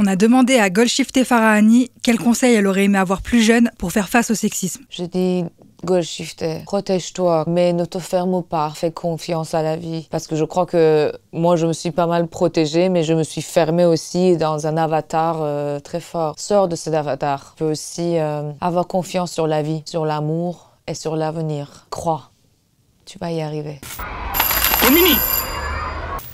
on a demandé à Golshifteh Farahani quels conseils elle aurait aimé avoir plus jeune pour faire face au sexisme. Je dis Golshifteh, protège-toi, mais ne te ferme pas, fais confiance à la vie. Parce que je crois que moi, je me suis pas mal protégée, mais je me suis fermée aussi dans un avatar euh, très fort. Sors de cet avatar. Tu peux aussi euh, avoir confiance sur la vie, sur l'amour et sur l'avenir. Crois, tu vas y arriver. Mimi